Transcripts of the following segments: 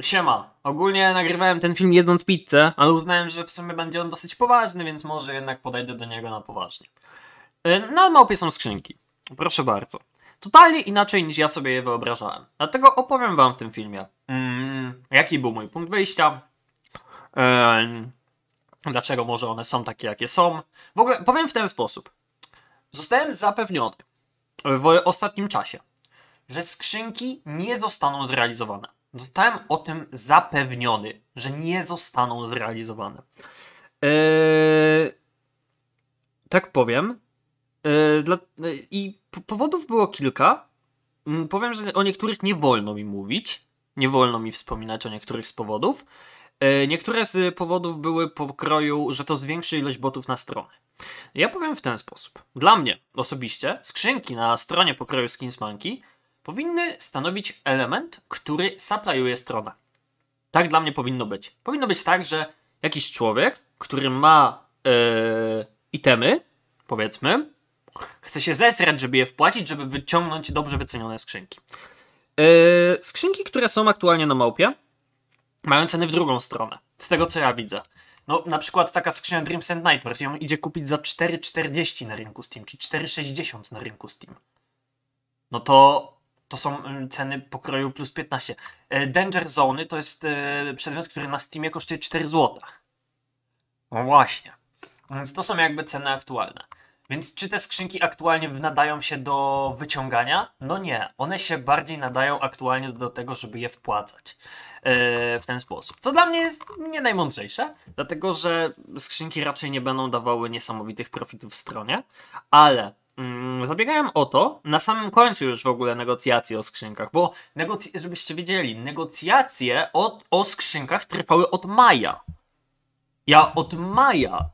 Siema. Ogólnie nagrywałem ten film jedząc pizzę, ale uznałem, że w sumie będzie on dosyć poważny, więc może jednak podejdę do niego na poważnie. Y, na no, małpie są skrzynki. Proszę bardzo. Totalnie inaczej niż ja sobie je wyobrażałem. Dlatego opowiem wam w tym filmie, mm, jaki był mój punkt wyjścia, yy, dlaczego może one są takie, jakie są. W ogóle powiem w ten sposób. Zostałem zapewniony w ostatnim czasie, że skrzynki nie zostaną zrealizowane. Zostałem o tym zapewniony, że nie zostaną zrealizowane. Eee, tak powiem. Eee, dla, e, I powodów było kilka. Mm, powiem, że o niektórych nie wolno mi mówić. Nie wolno mi wspominać o niektórych z powodów. E, niektóre z powodów były pokroju, że to zwiększy ilość botów na stronę. Ja powiem w ten sposób. Dla mnie osobiście skrzynki na stronie pokroju Skinsmanki powinny stanowić element, który supplyuje strona. Tak dla mnie powinno być. Powinno być tak, że jakiś człowiek, który ma yy, itemy, powiedzmy, chce się zesrać, żeby je wpłacić, żeby wyciągnąć dobrze wycenione skrzynki. Yy, skrzynki, które są aktualnie na małpie, mają ceny w drugą stronę. Z tego co ja widzę. No, na przykład taka skrzynia Dreams and Nightmares, ją idzie kupić za 4,40 na rynku Steam, czy 4,60 na rynku Steam. No to to są mm, ceny pokroju plus 15. E, Danger Zone to jest e, przedmiot, który na Steamie kosztuje 4 zł. No właśnie. Więc to są jakby ceny aktualne. Więc czy te skrzynki aktualnie nadają się do wyciągania? No nie, one się bardziej nadają aktualnie do tego, żeby je wpłacać e, w ten sposób. Co dla mnie jest nie najmądrzejsze, dlatego że skrzynki raczej nie będą dawały niesamowitych profitów w stronie, ale Mm, zabiegałem o to na samym końcu już w ogóle negocjacji o skrzynkach, bo negoc- żebyście wiedzieli, negocjacje o, o skrzynkach trwały od maja. Ja od maja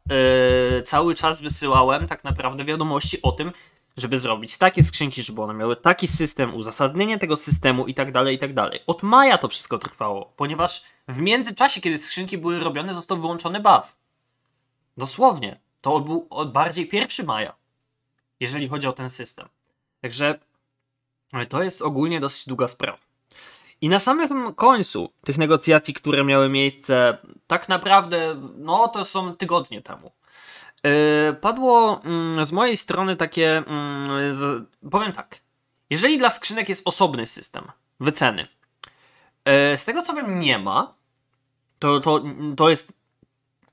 yy, cały czas wysyłałem tak naprawdę wiadomości o tym, żeby zrobić takie skrzynki, żeby one miały taki system, uzasadnienie tego systemu i tak dalej, i tak dalej. Od maja to wszystko trwało, ponieważ w międzyczasie, kiedy skrzynki były robione, został wyłączony BAF. Dosłownie. To był bardziej 1 maja jeżeli chodzi o ten system. Także e, to jest ogólnie dosyć długa sprawa. I na samym końcu tych negocjacji, które miały miejsce tak naprawdę, no to są tygodnie temu. E, padło mm, z mojej strony takie, mm, powiem tak, jeżeli dla skrzynek jest osobny system wyceny, e, z tego co wiem nie ma, to, to, to jest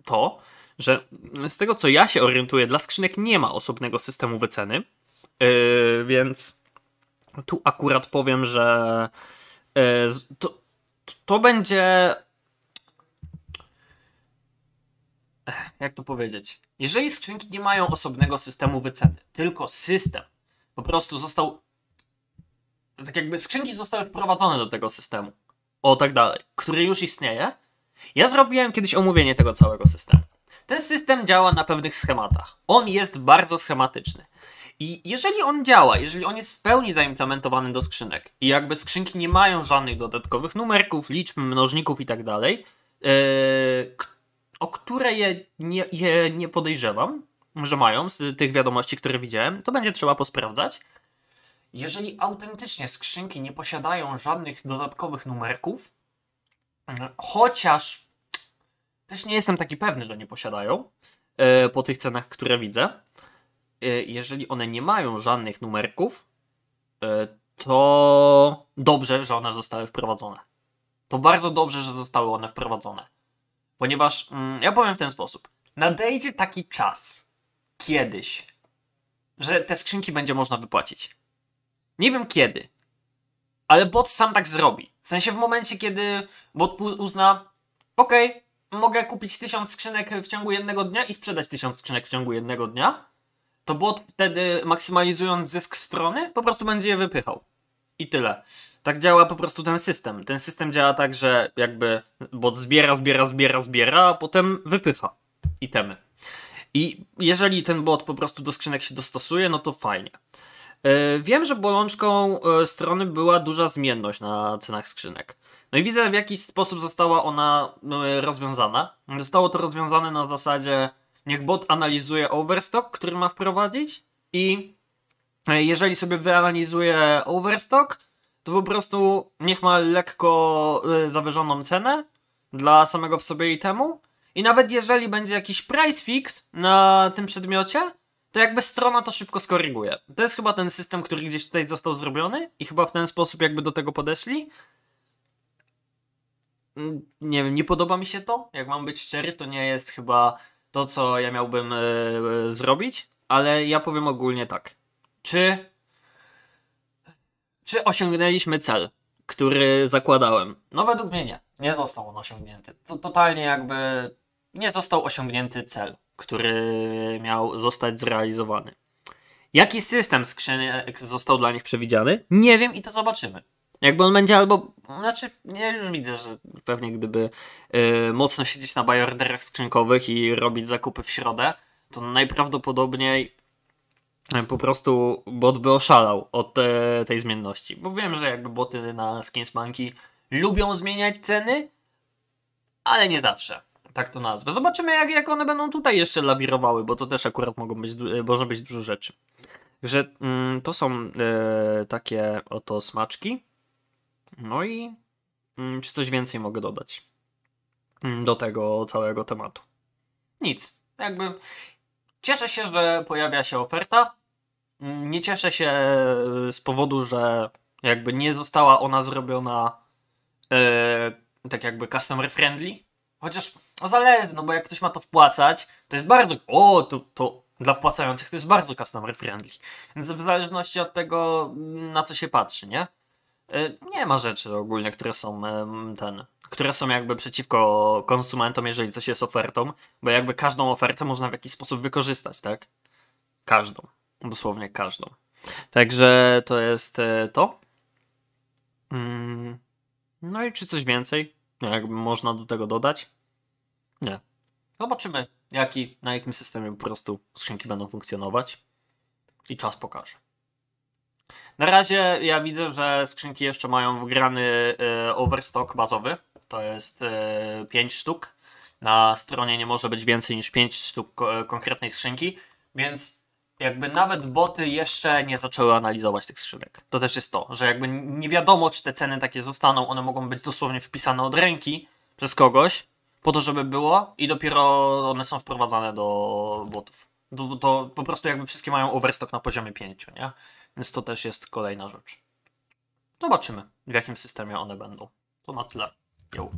to, że z tego co ja się orientuję, dla skrzynek nie ma osobnego systemu wyceny, yy, więc tu akurat powiem, że yy, to, to będzie. Jak to powiedzieć? Jeżeli skrzynki nie mają osobnego systemu wyceny, tylko system po prostu został. Tak jakby skrzynki zostały wprowadzone do tego systemu. O, tak dalej, który już istnieje. Ja zrobiłem kiedyś omówienie tego całego systemu. Ten system działa na pewnych schematach. On jest bardzo schematyczny. I jeżeli on działa, jeżeli on jest w pełni zaimplementowany do skrzynek i jakby skrzynki nie mają żadnych dodatkowych numerków, liczb, mnożników i tak dalej, e, o które je nie, je nie podejrzewam, że mają z tych wiadomości, które widziałem, to będzie trzeba posprawdzać. Jeżeli autentycznie skrzynki nie posiadają żadnych dodatkowych numerków, e, chociaż też nie jestem taki pewny, że nie posiadają e, po tych cenach, które widzę. E, jeżeli one nie mają żadnych numerków, e, to dobrze, że one zostały wprowadzone. To bardzo dobrze, że zostały one wprowadzone. Ponieważ mm, ja powiem w ten sposób. Nadejdzie taki czas kiedyś, że te skrzynki będzie można wypłacić. Nie wiem kiedy, ale bot sam tak zrobi. W sensie w momencie, kiedy bot uzna, okej, okay, mogę kupić tysiąc skrzynek w ciągu jednego dnia i sprzedać tysiąc skrzynek w ciągu jednego dnia, to bot wtedy maksymalizując zysk strony po prostu będzie je wypychał. I tyle. Tak działa po prostu ten system. Ten system działa tak, że jakby bot zbiera, zbiera, zbiera, zbiera, a potem wypycha itemy. I jeżeli ten bot po prostu do skrzynek się dostosuje, no to fajnie. E, wiem, że bolączką e, strony była duża zmienność na cenach skrzynek. No i widzę, w jaki sposób została ona no, rozwiązana. Zostało to rozwiązane na zasadzie, niech bot analizuje overstock, który ma wprowadzić, i e, jeżeli sobie wyanalizuje overstock, to po prostu niech ma lekko zawyżoną cenę dla samego w sobie itemu. I nawet jeżeli będzie jakiś price fix na tym przedmiocie, to jakby strona to szybko skoryguje. To jest chyba ten system, który gdzieś tutaj został zrobiony i chyba w ten sposób jakby do tego podeszli. Mm, nie wiem, nie podoba mi się to. Jak mam być szczery, to nie jest chyba to, co ja miałbym yy, zrobić, ale ja powiem ogólnie tak. Czy, czy osiągnęliśmy cel, który zakładałem? No według mnie nie. Nie został on osiągnięty. To totalnie jakby nie został osiągnięty cel który miał zostać zrealizowany. Jaki system skrzynek został dla nich przewidziany? Nie wiem i to zobaczymy. Jakby on będzie albo. Znaczy, ja już widzę, że pewnie gdyby y, mocno siedzieć na bajorderach skrzynkowych i robić zakupy w środę, to najprawdopodobniej y, po prostu bot by oszalał od te, tej zmienności. Bo wiem, że jakby boty na Skinsmanki lubią zmieniać ceny, ale nie zawsze tak to nazwę. Zobaczymy, jak, jak one będą tutaj jeszcze lawirowały, bo to też akurat mogą być, może być dużo rzeczy. Że mm, to są y, takie oto smaczki. No i y, czy coś więcej mogę dodać mm, do tego całego tematu? Nic. Jakby cieszę się, że pojawia się oferta. Mm, nie cieszę się e, z powodu, że jakby nie została ona zrobiona e, tak jakby customer friendly, Chociaż no zależy, no bo jak ktoś ma to wpłacać, to jest bardzo. O, to, to dla wpłacających to jest bardzo customer friendly. Więc w zależności od tego, mm, na co się patrzy, nie? Y, nie ma rzeczy ogólnie, które są ten, które są jakby przeciwko konsumentom, jeżeli coś jest ofertą, bo jakby każdą ofertę można w jakiś sposób wykorzystać, tak? Każdą, dosłownie każdą. Także to jest e, to. Mm, no i czy coś więcej, no, jakby można do tego dodać? Nie. Zobaczymy, jaki, na jakim systemie po prostu skrzynki będą funkcjonować i czas pokaże. Na razie ja widzę, że skrzynki jeszcze mają wgrany y, overstock bazowy. To jest y, e, 5 sztuk. Na stronie nie może być więcej niż 5 sztuk e, konkretnej skrzynki, więc jakby nawet boty jeszcze nie zaczęły analizować tych skrzynek. To też jest to, że jakby nie wiadomo, czy te ceny takie zostaną, one mogą być dosłownie wpisane od ręki przez kogoś, po to, żeby było i dopiero one są wprowadzane do botów. To, to po prostu jakby wszystkie mają overstock na poziomie 5, nie? Więc to też jest kolejna rzecz. Zobaczymy, w jakim systemie one będą. To na tyle. jo